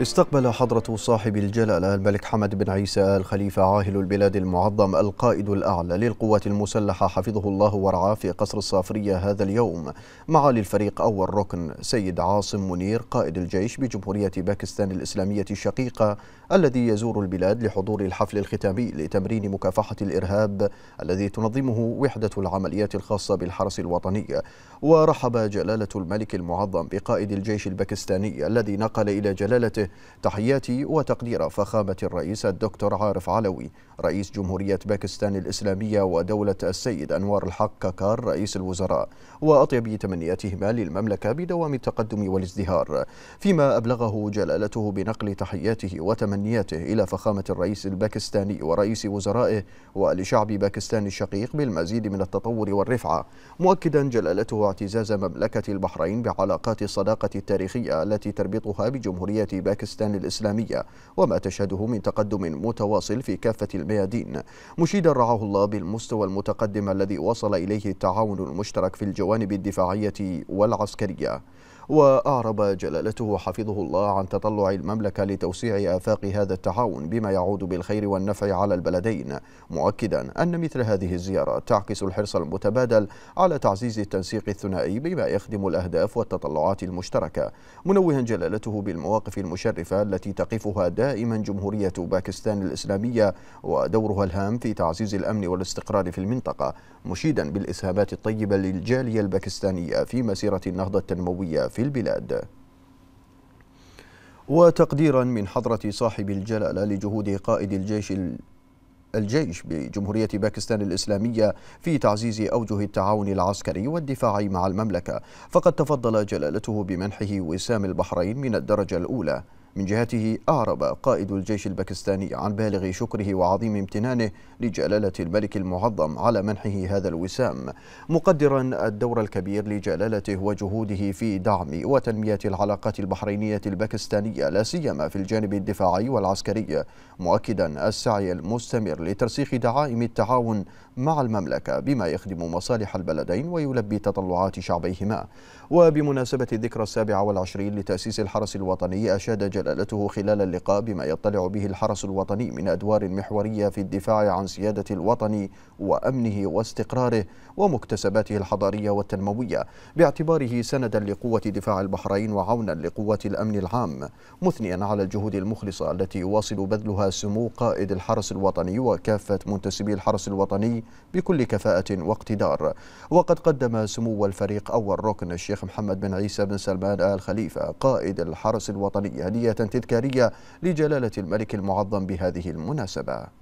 استقبل حضرة صاحب الجلالة الملك حمد بن عيسى الخليفة عاهل البلاد المعظم القائد الأعلى للقوات المسلحة حفظه الله ورعاه في قصر الصافرية هذا اليوم معالي الفريق أول ركن سيد عاصم منير قائد الجيش بجمهورية باكستان الإسلامية الشقيقة الذي يزور البلاد لحضور الحفل الختامي لتمرين مكافحة الإرهاب الذي تنظمه وحدة العمليات الخاصة بالحرس الوطني ورحب جلالة الملك المعظم بقائد الجيش الباكستاني الذي نقل إلى جلالته تحياتي وتقدير فخامة الرئيس الدكتور عارف علوي رئيس جمهورية باكستان الإسلامية ودولة السيد أنوار الحق ككار رئيس الوزراء وأطيب تمنياتهما للمملكة بدوام التقدم والازدهار فيما أبلغه جلالته بنقل تحياته وتمنياته إلى فخامة الرئيس الباكستاني ورئيس وزرائه ولشعب باكستان الشقيق بالمزيد من التطور والرفعة مؤكدا جلالته اعتزاز مملكة البحرين بعلاقات الصداقة التاريخية التي تربطها بجمهورية باكستان باكستان الإسلامية وما تشهده من تقدم متواصل في كافة الميادين مشيدا رعاه الله بالمستوى المتقدم الذي وصل إليه التعاون المشترك في الجوانب الدفاعية والعسكرية وأعرب جلالته حفظه الله عن تطلع المملكة لتوسيع آفاق هذا التعاون بما يعود بالخير والنفع على البلدين مؤكدا أن مثل هذه الزيارات تعكس الحرص المتبادل على تعزيز التنسيق الثنائي بما يخدم الأهداف والتطلعات المشتركة منوها جلالته بالمواقف المشرفة التي تقفها دائما جمهورية باكستان الإسلامية ودورها الهام في تعزيز الأمن والاستقرار في المنطقة مشيدا بالإسهامات الطيبة للجالية الباكستانية في مسيرة النهضة التنموية في في البلاد وتقديرا من حضرة صاحب الجلالة لجهود قائد الجيش الجيش بجمهورية باكستان الإسلامية في تعزيز أوجه التعاون العسكري والدفاعي مع المملكة فقد تفضل جلالته بمنحه وسام البحرين من الدرجة الأولى من جهته أعرب قائد الجيش الباكستاني عن بالغ شكره وعظيم امتنانه لجلالة الملك المعظم على منحه هذا الوسام مقدرا الدور الكبير لجلالته وجهوده في دعم وتنمية العلاقات البحرينية الباكستانية لا سيما في الجانب الدفاعي والعسكري مؤكدا السعي المستمر لترسيخ دعائم التعاون مع المملكة بما يخدم مصالح البلدين ويلبي تطلعات شعبيهما وبمناسبة الذكرى السابعة والعشرين لتأسيس الحرس الوطني أشاد جلالته خلال اللقاء بما يطلع به الحرس الوطني من أدوار محورية في الدفاع عن سيادة الوطن وأمنه واستقراره ومكتسباته الحضارية والتنموية باعتباره سندا لقوة دفاع البحرين وعونا لقوة الأمن العام مثنيا على الجهود المخلصة التي يواصل بذلها سمو قائد الحرس الوطني وكافة منتسبي الحرس الوطني بكل كفاءة واقتدار وقد قدم سمو الفريق أول ركن الشيخ محمد بن عيسى بن سلمان آل خليفة قائد الحرس الوطني هدية تذكارية لجلالة الملك المعظم بهذه المناسبة